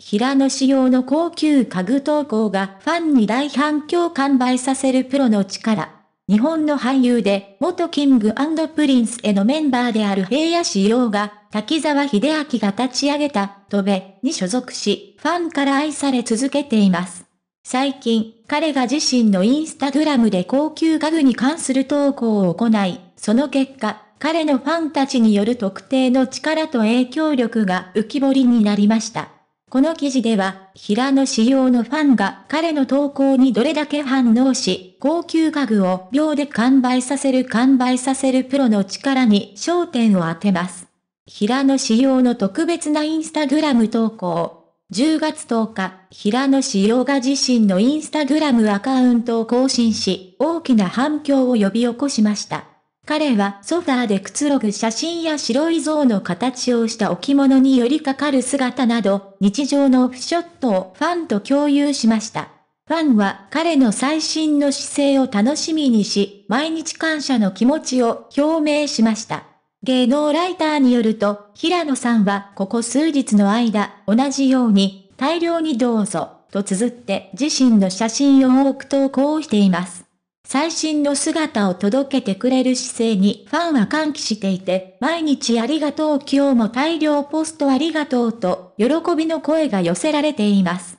平野仕様の高級家具投稿がファンに大反響完売させるプロの力。日本の俳優で、元キングプリンスへのメンバーである平野仕様が、滝沢秀明が立ち上げた、戸べ、に所属し、ファンから愛され続けています。最近、彼が自身のインスタグラムで高級家具に関する投稿を行い、その結果、彼のファンたちによる特定の力と影響力が浮き彫りになりました。この記事では、平野仕様のファンが彼の投稿にどれだけ反応し、高級家具を秒で完売させる完売させるプロの力に焦点を当てます。平野仕様の特別なインスタグラム投稿。10月10日、平野仕様が自身のインスタグラムアカウントを更新し、大きな反響を呼び起こしました。彼はソファーでくつろぐ写真や白い像の形をした置物に寄りかかる姿など、日常のオフショットをファンと共有しました。ファンは彼の最新の姿勢を楽しみにし、毎日感謝の気持ちを表明しました。芸能ライターによると、平野さんはここ数日の間、同じように、大量にどうぞ、と綴って自身の写真を多く投稿しています。最新の姿を届けてくれる姿勢にファンは歓喜していて、毎日ありがとう今日も大量ポストありがとうと、喜びの声が寄せられています。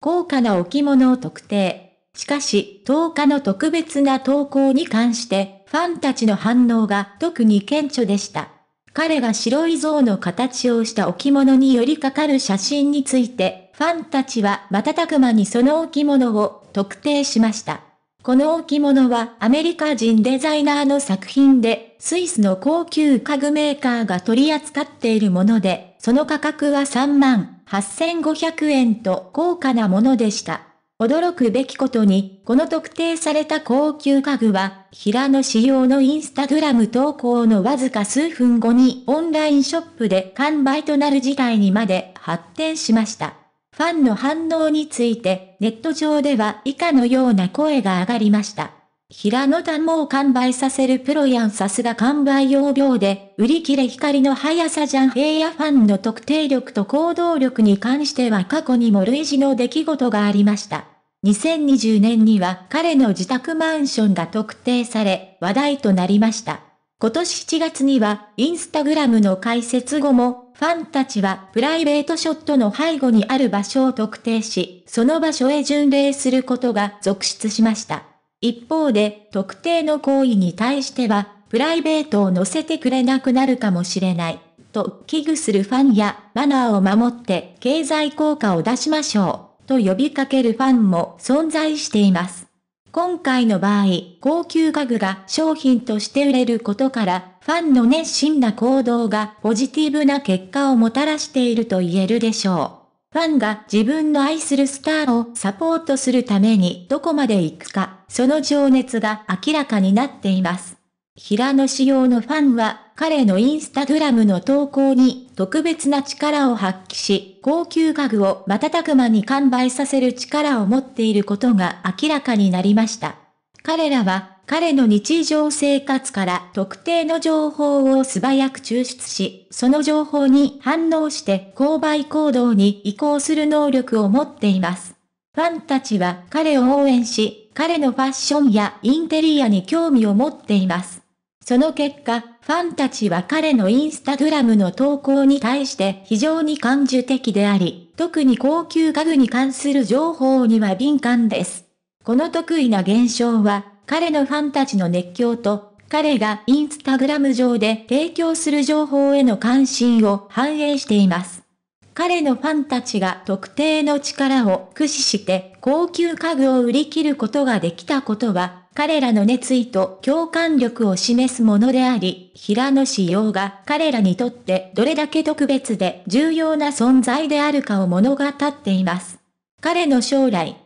高価な置物を特定。しかし、10日の特別な投稿に関して、ファンたちの反応が特に顕著でした。彼が白い像の形をした置物に寄りかかる写真について、ファンたちは瞬く間にその置物を特定しました。この置物はアメリカ人デザイナーの作品で、スイスの高級家具メーカーが取り扱っているもので、その価格は3万8500円と高価なものでした。驚くべきことに、この特定された高級家具は、平野仕様のインスタグラム投稿のわずか数分後にオンラインショップで完売となる事態にまで発展しました。ファンの反応について、ネット上では以下のような声が上がりました。平野田も完売させるプロやんさすが完売要領で、売り切れ光の速さじゃん平野ファンの特定力と行動力に関しては過去にも類似の出来事がありました。2020年には彼の自宅マンションが特定され、話題となりました。今年7月には、インスタグラムの開設後も、ファンたちはプライベートショットの背後にある場所を特定し、その場所へ巡礼することが続出しました。一方で、特定の行為に対しては、プライベートを載せてくれなくなるかもしれない、と危惧するファンや、マナーを守って経済効果を出しましょう、と呼びかけるファンも存在しています。今回の場合、高級家具が商品として売れることから、ファンの熱心な行動がポジティブな結果をもたらしていると言えるでしょう。ファンが自分の愛するスターをサポートするためにどこまで行くか、その情熱が明らかになっています。平野紫耀のファンは、彼のインスタグラムの投稿に、特別な力を発揮し、高級家具を瞬く間に完売させる力を持っていることが明らかになりました。彼らは、彼の日常生活から特定の情報を素早く抽出し、その情報に反応して購買行動に移行する能力を持っています。ファンたちは彼を応援し、彼のファッションやインテリアに興味を持っています。その結果、ファンたちは彼のインスタグラムの投稿に対して非常に感受的であり、特に高級家具に関する情報には敏感です。この得意な現象は、彼のファンたちの熱狂と、彼がインスタグラム上で提供する情報への関心を反映しています。彼のファンたちが特定の力を駆使して高級家具を売り切ることができたことは彼らの熱意と共感力を示すものであり、平野紫耀が彼らにとってどれだけ特別で重要な存在であるかを物語っています。彼の将来、